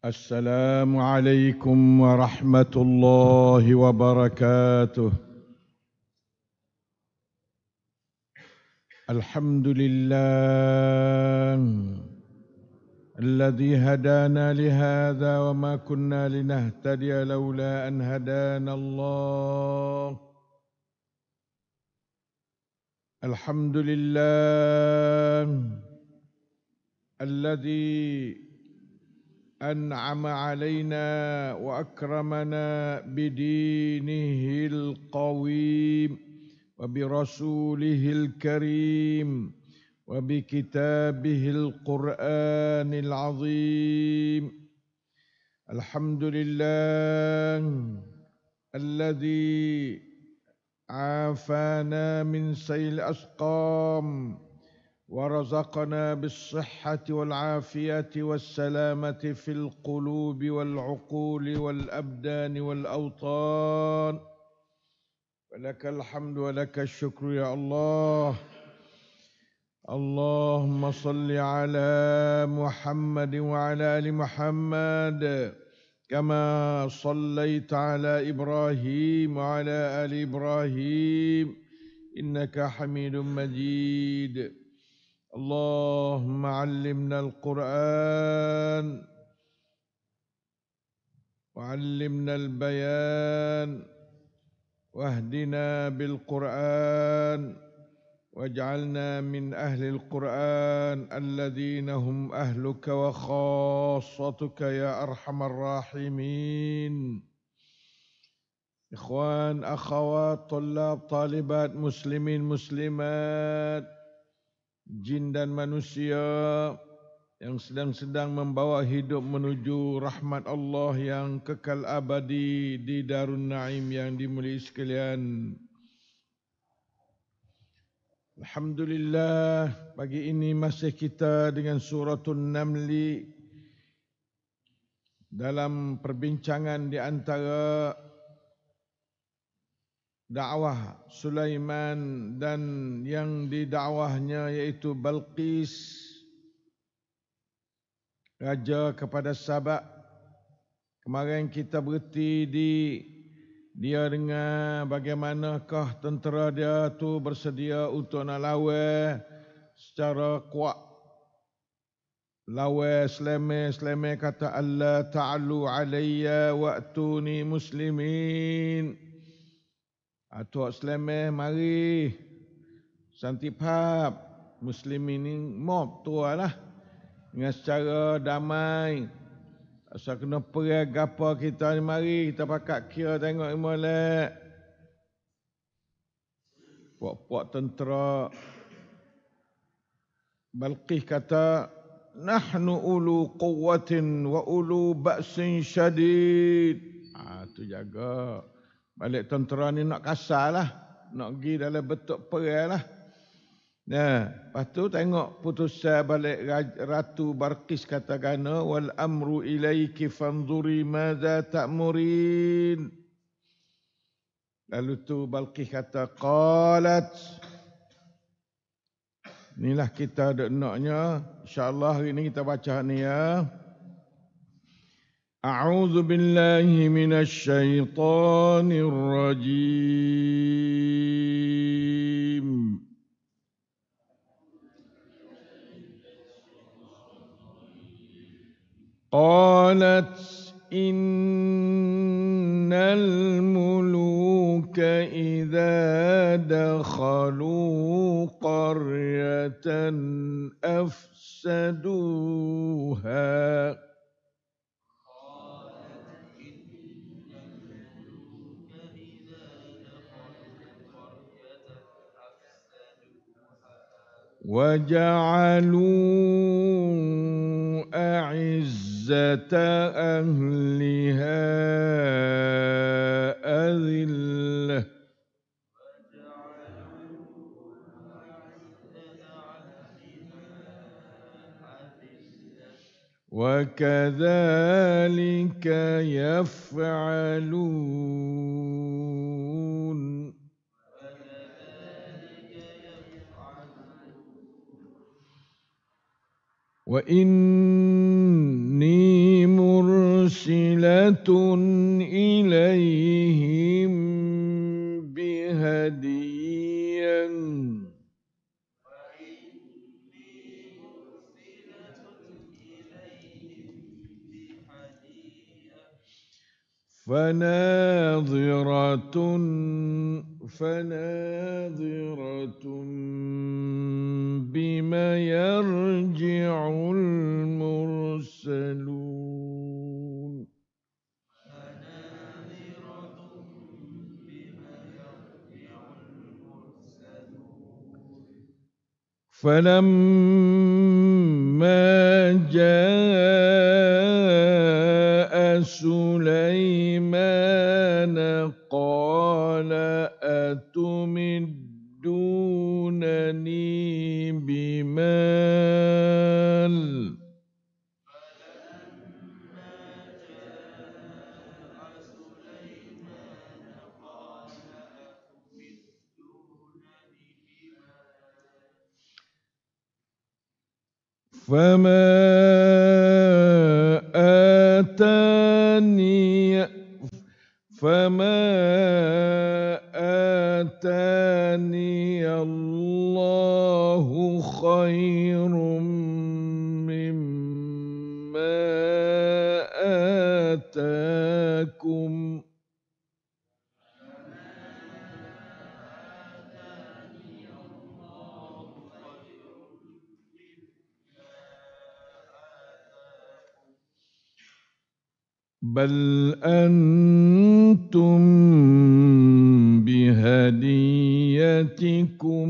السلام عليكم ورحمه الله وبركاته الحمد لله الذي هدانا لهذا وما كنا لنهتدي لولا ان هدانا الله الحمد لله الذي أنعم علينا وأكرمنا بدينه القويم وبرسوله الكريم وبكتابه القرآن العظيم الحمد لله الذي عافانا من سيل أسقام ورزقنا بالصحه والعافيه والسلامه في القلوب والعقول والابدان والاوطان ولك الحمد ولك الشكر يا الله اللهم صل على محمد وعلى ال محمد كما صليت على ابراهيم وعلى ال ابراهيم انك حميد مجيد اللهم علمنا القرآن وعلمنا البيان واهدنا بالقرآن واجعلنا من أهل القرآن الذين هم أهلك وخاصتك يا أرحم الراحمين إخوان أخوات طلاب طالبات مسلمين مسلمات jin dan manusia yang sedang-sedang membawa hidup menuju rahmat Allah yang kekal abadi di Darun Naim yang dimulai sekalian. Alhamdulillah pagi ini masih kita dengan suratul Namli dalam perbincangan di antara dakwah Sulaiman dan yang didakwahnya yaitu Balqis raja kepada Sabak kemarin kita berhenti di dia dengar bagaimanakah tentera dia tu bersedia untuk nak lawa secara kuat lawa seleme seleme kata Allah ta'alu alayya wa'tuni muslimin Atuk Selemeh mari. Santipab. Muslim ini mob tua lah. Dengan secara damai. Asal kena perih gapa kita ni mari. Kita pakat kira tengok ni Puak-puak tentera. Balqih kata. Nahnu ulu kuwatin wa ulu baksin syadid. Ah ha, tu jaga. Jaga. Balik tentera ni nak kasar lah. Nak pergi dalam bentuk perai lah. Ya. Lepas tu tengok putusan balik Ratu Barkis kata gana. Wal amru ilaiki fanzuri mada ta'murin. Lalu tu Balkis kata. Qalat. Inilah kita ada naknya. InsyaAllah hari ni kita baca ni ya. Ya. أعوذ بالله من الشيطان الرجيم قالت إن الملوك إذا دخلوا قرية أفسدوها وجعلوا أعزة أهلها أذلة وكذلك يفعلون وإني مرسلة إليهم بهديا فناظرة فناظرة فلما جاء فما بل أنتم بهديتكم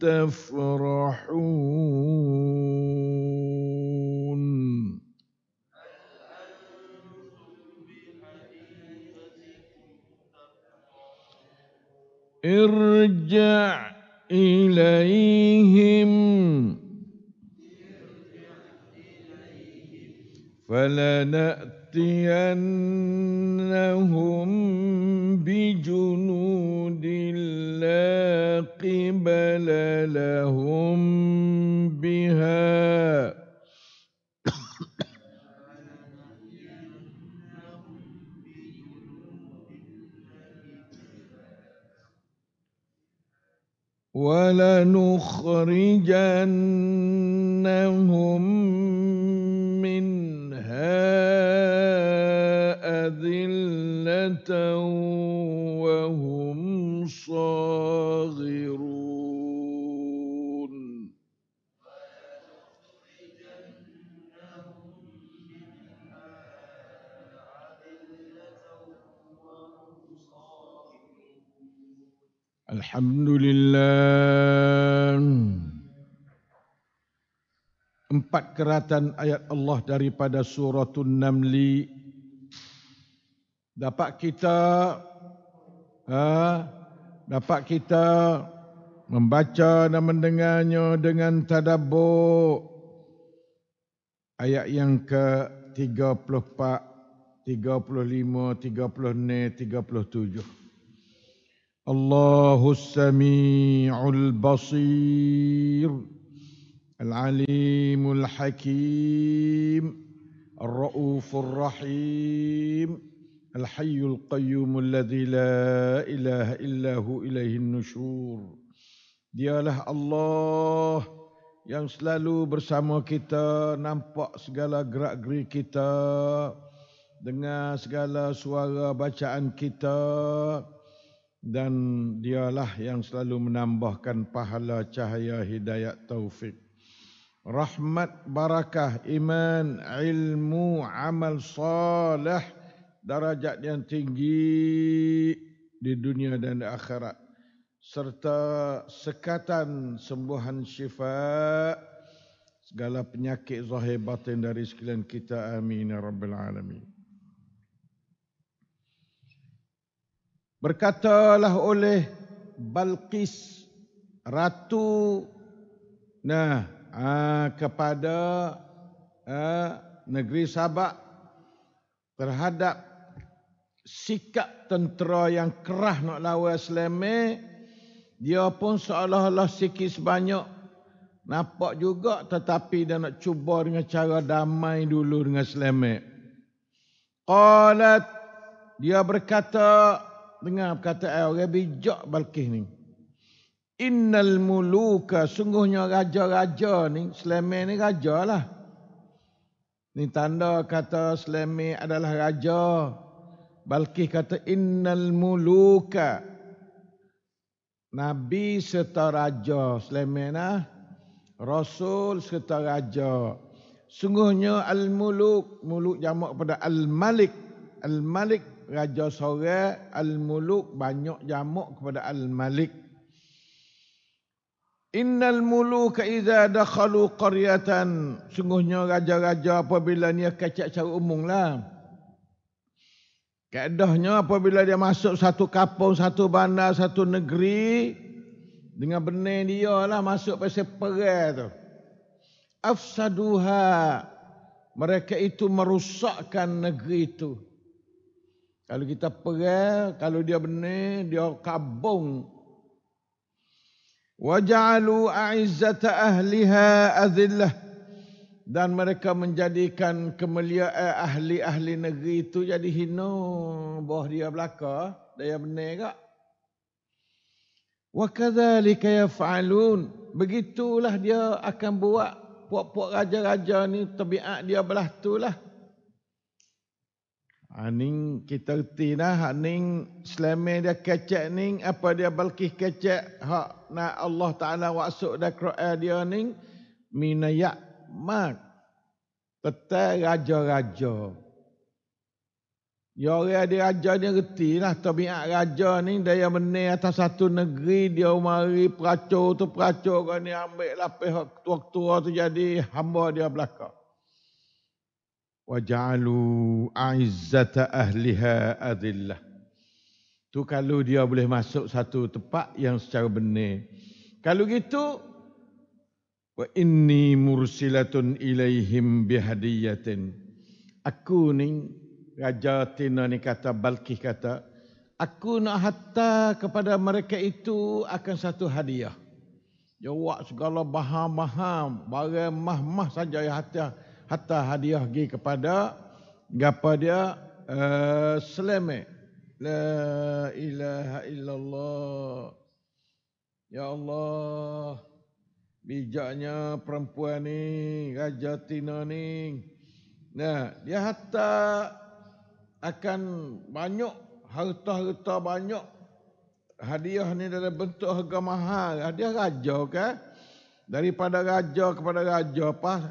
تفرحون ارجع إليهم فلنأتي لَنَأْتِيَنَّهُم بِجُنُودٍ لَّا قِبَلَ لَهُم بِهَا ۚ وَلَنُخْرِجَنَّهُم وهم صاغرون الحمد لله empat keratan ayat Allah daripada surah An-Naml dapat kita uh, dapat kita membaca dan mendengarnya dengan tadabbur ayat yang ke 34 35 36 37 Allahu samiul basir hakim, الحكيم الرؤوف rahim. الحي القيوم الذي لا إله إلا هو إليه النشور Dialah Allah yang selalu bersama kita, nampak segala gerak-gerik kita, dengar segala suara bacaan kita dan dialah yang selalu menambahkan pahala cahaya hidayat taufik. Rahmat, barakah, iman, ilmu, amal salih darajat yang tinggi di dunia dan di akhirat serta sekatan sembuhan syifa segala penyakit zahir batin dari sekalian kita amin ya rabbal alamin berkatalah oleh Balqis ratu nah ha, kepada ha, negeri Sabak terhadap sikap tentera yang kerah nak lawan Selemai dia pun seolah-olah sikit sebanyak nampak juga tetapi dia nak cuba dengan cara damai dulu dengan Selemai qalat dia berkata dengar perkataan orang bijak Balkis ni innal muluka sungguhnya raja-raja ni Selemai ni rajalah ni tanda kata Selemai adalah raja Balki kata innal muluka Nabi serta raja Sulaimana ah. Rasul serta raja Sungguhnya al muluk Muluk jamak pada al malik Al malik raja sore Al muluk banyak jamak kepada al malik Innal muluka idza dakhalu qaryatan sungguhnya raja-raja apabila ni kacak cara umumlah Kaedahnya apabila dia masuk satu kapung, satu bandar, satu negeri, dengan benih dia lah masuk pasal perai tu. Afsaduha. Mereka itu merusakkan negeri itu. Kalau kita perai, kalau dia benih, dia kabung. Waja'alu a'izzata ahliha azillah dan mereka menjadikan kemuliaan ahli-ahli negeri itu jadi hina bah dia belaka daya benar gak wa kadzalika yaf'alun begitulah dia akan buat puak-puak raja-raja ni tabiat dia belah tu lah. Aning kita reti lah. Aning selama dia kecek ni. Apa dia balkih kecek. nak Allah Ta'ala waksud dan Quran dia ni. Minayak mat. Tetap raja-raja. Ya orang dia raja ni reti lah. Tabiat raja ni daya benih atas satu negeri. Dia umari peracur tu peracur kau ni ambil lah pihak waktu tu jadi hamba dia belakang. Waja'alu a'izzata ahliha adillah. Tu kalau dia boleh masuk satu tempat yang secara benar. Kalau gitu, Wa inni mursilatun ilaihim bihadiyatin. Aku ni, Raja Tina ni kata, Balki kata, aku nak hatta kepada mereka itu akan satu hadiah. Jawab segala baham-baham, barang mah-mah saja yang hatta, hatta hadiah pergi kepada, gapa dia, uh, selamat. La ilaha illallah. Ya Allah bijaknya perempuan ni, Raja Tina ni. Nah, dia harta akan banyak harta-harta banyak hadiah ni dalam bentuk harga mahal. Hadiah raja kan? Daripada raja kepada raja apa?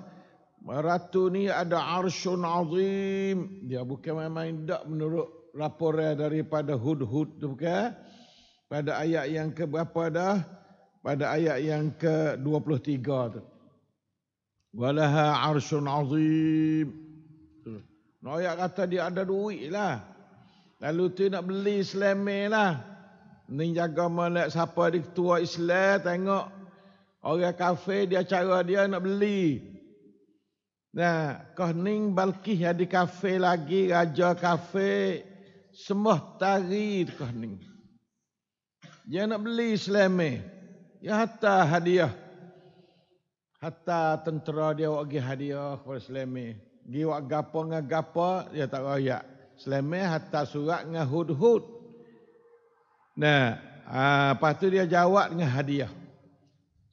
Ratu ni ada arsyun azim. Dia bukan main tak menurut laporan daripada hud-hud tu bukan? Pada ayat yang keberapa dah? pada ayat yang ke-23 tu. Walaha arsyun azim. Noyak kata dia ada duit lah. Lalu tu nak beli selama lah. Ni jaga malak siapa di ketua Islam tengok. Orang kafe dia cara dia nak beli. Nah, kau ni balkih ada kafe lagi, raja kafe. Semua tari kau ni. Dia nak beli selama. Ya hatta hadiah. Hatta tentera dia bagi hadiah kepada Selemi. Gi wak gapo ngah gapo dia tak royak. Selemi hatta surat ngah hud-hud. Nah, ah lepas tu dia jawab dengan hadiah.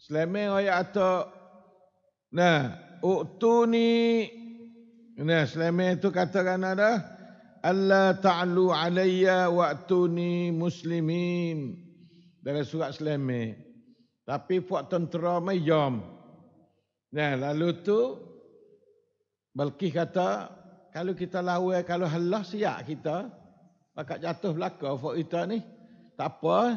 Selemi royak ato nah, utuni nah Selemi tu kata kan ada Allah ta'lu alayya wa'tuni muslimin. Dari surat Selemi. Tapi puak tentera mayom. Nah, lalu tu Balkis kata, kalau kita lawai, kalau halah siap kita, maka jatuh belaka fuak kita ni. Tak apa.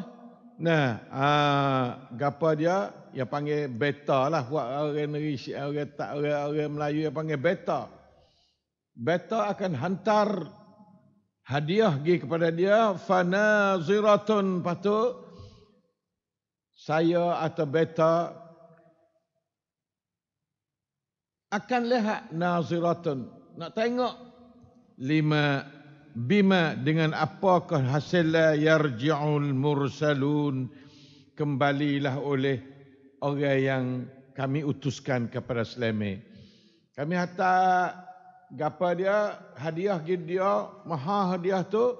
Nah, uh, gapa dia? Ya panggil beta lah buat orang negeri orang tak orang, Melayu yang panggil beta. Beta akan hantar hadiah gi kepada dia Fana ziratun patu saya atau beta akan lihat naziratun nak tengok lima bima dengan apakah hasil yarji'ul mursalun kembalilah oleh orang yang kami utuskan kepada Sleme. Kami hatta gapa dia, hadiah gitu dia, maha hadiah tu.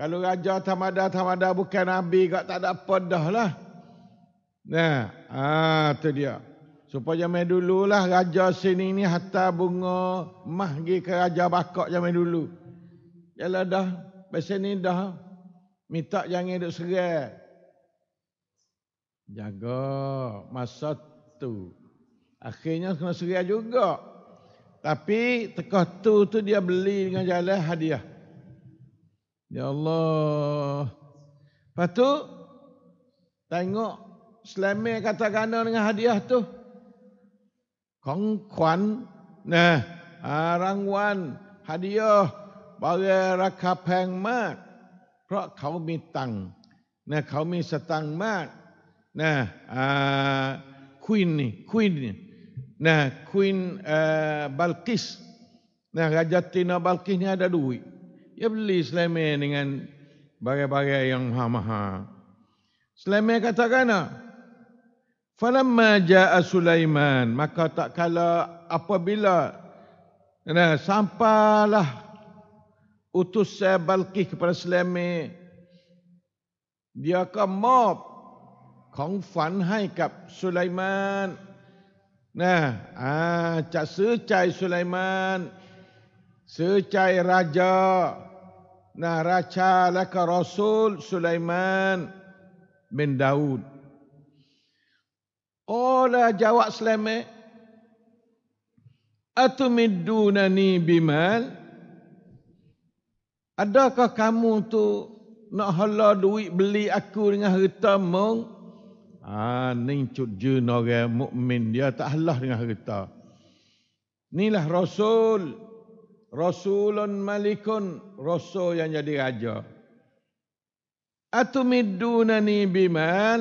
Kalau raja tamada-tamada bukan Nabi, gak tak ada apa dah lah. Nah, ah tu dia. Supaya zaman dululah raja sini ni hatta bunga mah gi ke raja bakok zaman dulu. Jalah dah, biasa ni dah minta jangan duk serai. Jaga masa tu. Akhirnya kena serai juga. Tapi tekah tu tu dia beli dengan jalan hadiah. Ya Allah. Lepas tu, tengok selemeh kata kana dengan hadiah tu. Kongkuan, kuan, nah, arang wan, hadiah, bagi raka peng mak, kerana kau mitang, nah, kau mitang mak, nah, ah, queen ni, queen ni, nah, queen ah, Balkis, nah, Raja Tina Balkis ni ada duit, dia beli selemeh dengan bagai-bagai yang maha-maha. Selemeh katakanlah, Falamma ja'a Sulaiman maka tak kala apabila nah sampalah utus Balqis kepada Sulaiman dia akan mop kong fan hai kap Sulaiman nah ah cak secai Sulaiman secai raja nah raja lak rasul Sulaiman bin Daud Qala jawab selamat. Atumiddunani bimal. Adakah kamu tu nak hala duit beli aku dengan harta mong? Ah, ha, ni cucu orang mukmin dia tak halah dengan harta. Inilah Rasul. Rasulun Malikun. Rasul yang jadi raja. Atumiddunani bimal. Atumiddunani bimal.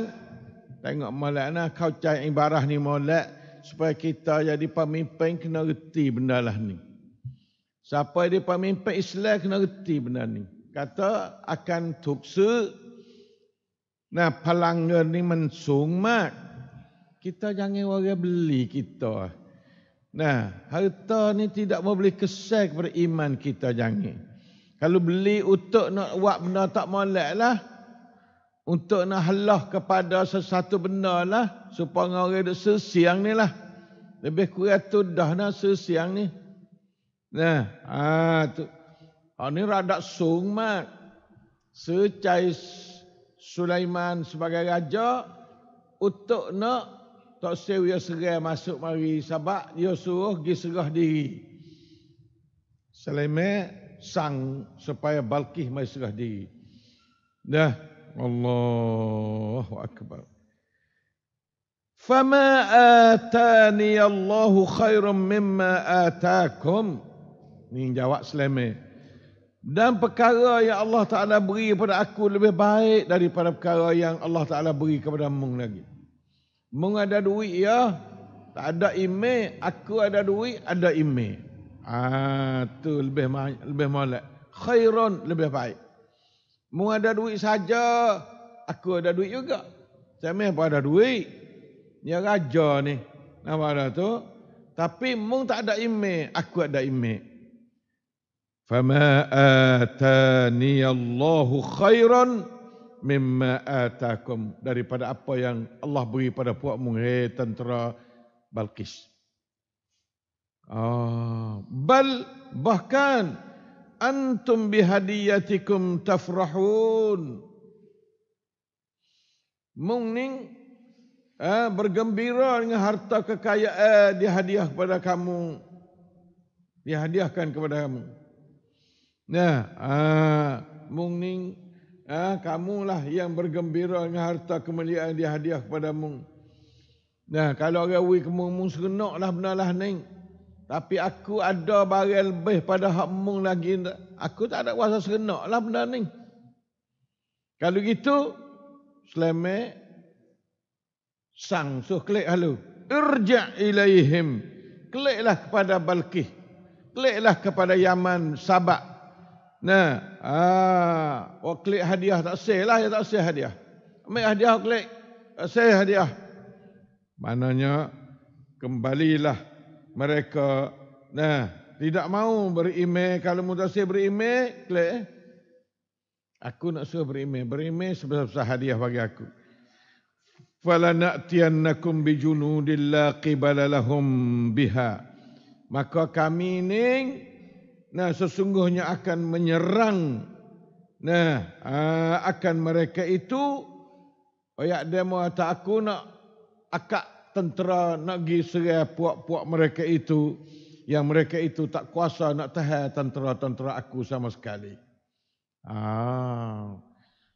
Tengok molek nah, kau cari ibarah ni molek supaya kita jadi pemimpin kena reti benda lah ni. Siapa dia pemimpin Islam kena reti benda ni. Kata akan tuksu nah palangga ni mensung mak. Kita jangan warga beli kita. Nah, harta ni tidak boleh kesal kepada iman kita jangan. Kalau beli untuk nak buat benda tak molek lah untuk nak halah kepada sesuatu benda lah supaya orang duduk sesiang ni lah lebih kurang tu dah nak sesiang ni nah ha tu ha ni rada sung mak secai Sulaiman sebagai raja untuk nak tak sewa dia serai masuk mari sebab dia suruh pergi serah diri Sulaiman sang supaya Balkis mai serah diri dah Allahu Akbar. Fama atani Allahu khairum mimma atakum. Ni jawab Sulaiman. Dan perkara yang Allah Ta'ala beri kepada aku lebih baik daripada perkara yang Allah Ta'ala beri kepada mung lagi. Mung ada duit ya, tak ada ime, aku ada duit, ada ime. Ah, tu lebih lebih molek. Khairun lebih baik. Mu ada duit saja, aku ada duit juga. Sama apa ada duit? Dia raja ni. Nampak ada tu? Tapi mu tak ada ime, aku ada ime. Fama atani Allahu khairan mimma atakum daripada apa yang Allah beri pada puak mu hey, tentera Balkis. Ah, oh, bal bahkan antum bihadiyatikum tafrahun mungkin eh, ha, bergembira dengan harta kekayaan eh, dihadiah kepada kamu dihadiahkan kepada kamu nah eh, mungning eh, kamulah yang bergembira dengan harta kemuliaan dihadiah kepada mu nah kalau orang wui kemu mu segenaklah benarlah ning tapi aku ada barang lebih pada hak mung lagi. Aku tak ada kuasa serenak lah benda ni. Kalau gitu, selama Sang suh klik halu. Irja' ilaihim. Kliklah kepada Balkih. Kliklah kepada Yaman, Sabak. Nah, ah, oh klik hadiah tak sah lah, ya tak sah hadiah. Ambil hadiah klik, sah hadiah. Mananya kembalilah mereka nah tidak mau berime. kalau mutasi berime, klik eh? aku nak suruh berime. Berime sebesar-besar hadiah bagi aku falana'tiyannakum bijunudil la qibala lahum biha maka kami ini nah sesungguhnya akan menyerang nah ah, akan mereka itu oyak demo tak aku nak akak tentera nak pergi serai puak-puak mereka itu yang mereka itu tak kuasa nak tahan tentera-tentera aku sama sekali. Ah,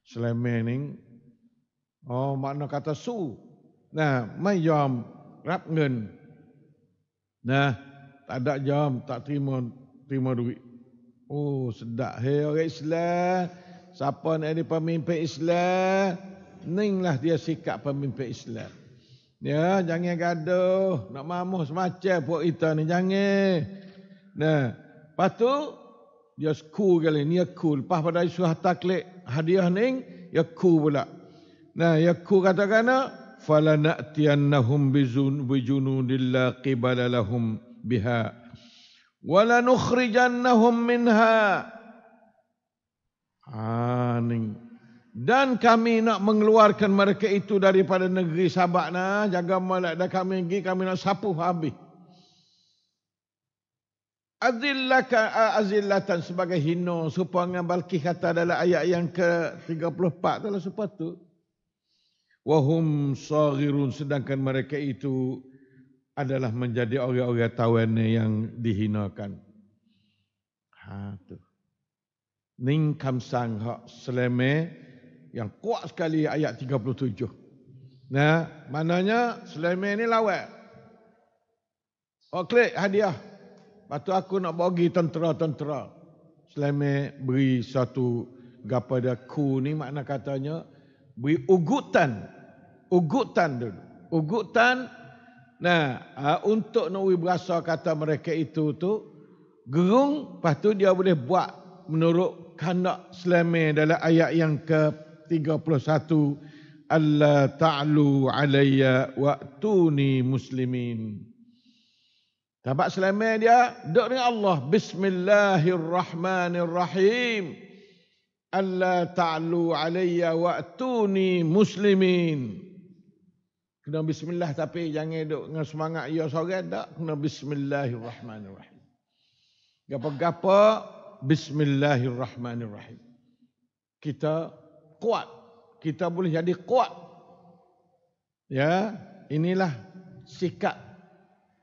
Sulaiman ni. Oh, makna kata su. Nah, mai jom rap ngen. Nah, tak ada jom tak terima terima duit. Oh, sedap. Hei, orang Islam. Siapa nak jadi pemimpin Islam? lah dia sikap pemimpin Islam. Ya, jangan gaduh. Nak mamuh semacam buat kita ni. Jangan. Nah, lepas tu, dia cool kali ni. Dia cool. Lepas pada isu taklik hadiah ni, dia cool pula. Nah, dia cool katakan, Fala na'tiannahum bijunudillah qibala lahum biha. Wala nukhrijannahum minha. Ah, ni. Dan kami nak mengeluarkan mereka itu daripada negeri Sabak. Nah, jaga malak dah kami pergi, kami nak sapu habis. Azillaka azillatan sebagai hino. Supaya dengan Balki kata adalah ayat yang ke-34 dalam sepatu. Wahum sagirun sedangkan mereka itu adalah menjadi orang-orang tawen yang dihinakan. Ha tu. Ning kam sang ha seleme yang kuat sekali ayat 37. Nah, mananya Sulaiman ni lawak. Okey, oh, hadiah. Patut aku nak bagi tentera-tentera. Sulaiman beri satu gapa dia ku ni makna katanya beri ugutan. Ugutan dulu. Ugutan nah ha, untuk nak berasa kata mereka itu tu gerung patut dia boleh buat menurut kanak Sulaiman dalam ayat yang ke 31 alla ta'lu alayya wa'tuni muslimin Tabak selama dia duduk dengan Allah Bismillahirrahmanirrahim alla ta'lu alayya wa'tuni muslimin kena bismillah tapi jangan duduk dengan semangat ya seorang tak kena bismillahirrahmanirrahim gapo-gapo bismillahirrahmanirrahim kita kuat. Kita boleh jadi kuat. Ya, inilah sikap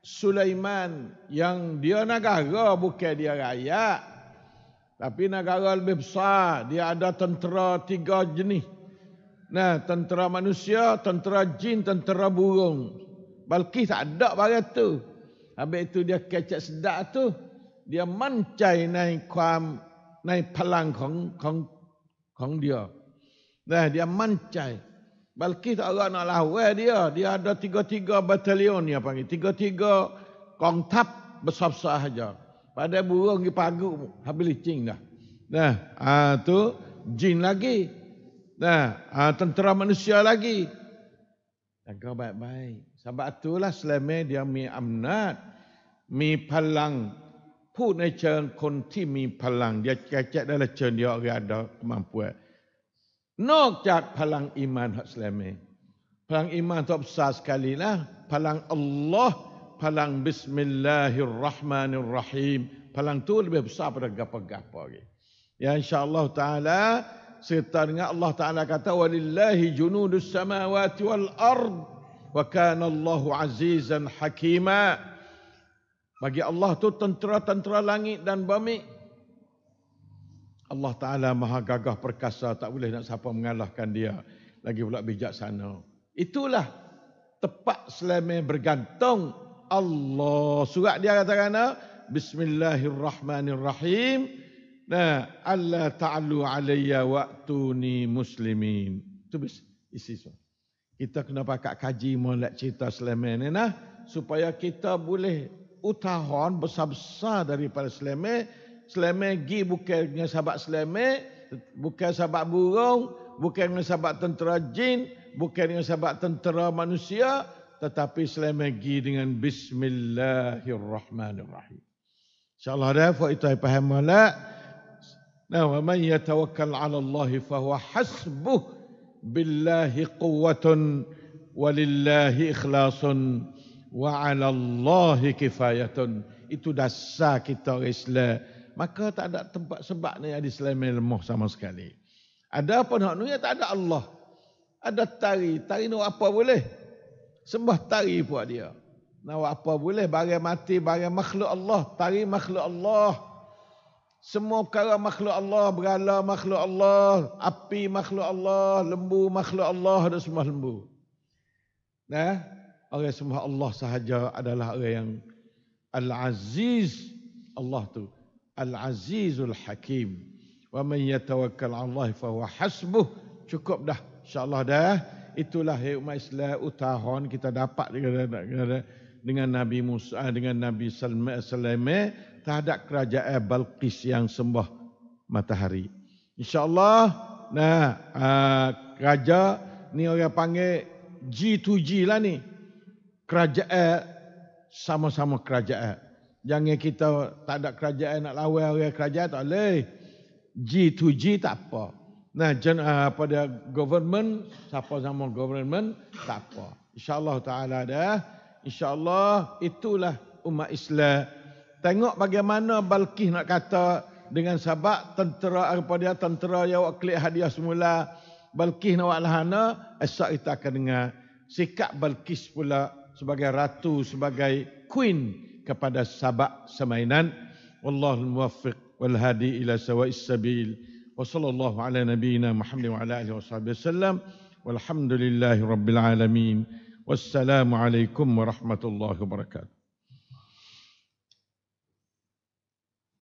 Sulaiman yang dia negara bukan dia rakyat. Tapi negara lebih besar, dia ada tentera tiga jenis. Nah, tentera manusia, tentera jin, tentera burung. Balki tak ada barang tu. Habis itu dia kecek sedak tu, dia mancai naik kuam, naik palang kong, kong, kong dia. Dah dia mancai. Balkis orang nak lawan dia. Dia ada tiga-tiga batalion dia panggil. Tiga-tiga kongtap besar-besar saja. Pada burung di pagu habis licin dah. Nah, ah tu jin lagi. Nah, ah tentera manusia lagi. Kau baik-baik. Sebab itulah selama dia mi amnat, mi palang. Pun kemampuan. นอกจากพลังอิมานฮัสลามีพลังอิมานทบสาสกาลีนะพลังอัลลอฮ์พลังบิสมิลลาฮิรราะห์มานิรรหีมพลังทูลเบบซาบระกับกับปอกยาอินชาอัลลอฮ์ตะอาลาสิทธิ์ตระอัลลอฮ์ตะอาลากะตะวะลิลลาฮิจุนูดุสสมาวาติวัลอัรด์วะกานัลลอฮุอะซีซันฮะกีมา bagi Allah tu tentera-tentera langit dan bumi Allah Ta'ala maha gagah perkasa, tak boleh nak siapa mengalahkan dia. Lagi pula bijaksana. Itulah tepat selama bergantung Allah. Surat dia katakan, Bismillahirrahmanirrahim. Nah, Allah ta'alu alaiya waktuni muslimin. Itu isi surat. Kita kena pakai kaji mulai cerita selama ini. Nah, supaya kita boleh utahon besar-besar daripada selama ini Sleman gi bukan dengan sahabat Sleman, bukan sahabat burung, bukan dengan sahabat tentera jin, bukan dengan sahabat tentera manusia, tetapi Sleman gi dengan bismillahirrahmanirrahim. Insyaallah dah fa itu faham malak. Nah, wa man yatawakkal 'ala Allah fa huwa hasbuh billahi quwwatun walillahi ikhlasun wa 'ala Allah kifayatun. Itu dasar kita Islam maka tak ada tempat sebab ni ada selain ilmuh sama sekali. Ada apa nak nunya tak ada Allah. Ada tari, tari nak apa boleh. Sembah tari buat dia. Nak apa boleh, barang mati, barang makhluk Allah, tari makhluk Allah. Semua perkara makhluk Allah, berala makhluk Allah, api makhluk Allah, lembu makhluk Allah, Dan semua lembu. Nah, orang semua Allah sahaja adalah orang yang Al-Aziz Allah tu al-azizul hakim wa man yatawakkal Allah fa huwa hasbuh cukup dah Allah dah itulah hai umat Islam utahon kita dapat dengan Nabi Musa eh, dengan Nabi Salman Salame terhadap kerajaan Balqis yang sembah matahari Insya Allah, nah uh, raja ni orang panggil G2G lah ni kerajaan sama-sama kerajaan Jangan kita tak ada kerajaan nak lawan orang kerajaan tak boleh. G2G tak apa. Nah, jen, uh, ah, pada government, siapa sama government, tak apa. InsyaAllah ta'ala dah. InsyaAllah itulah umat Islam. Tengok bagaimana Balkih nak kata dengan sahabat tentera daripada tentera yang awak klik hadiah semula. Balkih nak buat lahana, esok kita akan dengar. Sikap Balkis pula sebagai ratu, sebagai queen kepada sabak semainan. Wallahul muwaffiq wal hadi ila sawa'is sabil. Wa sallallahu ala nabiyyina Muhammad wa ala alihi wa sahbihi sallam. Walhamdulillahi alamin. Wassalamu alaikum warahmatullahi wabarakatuh.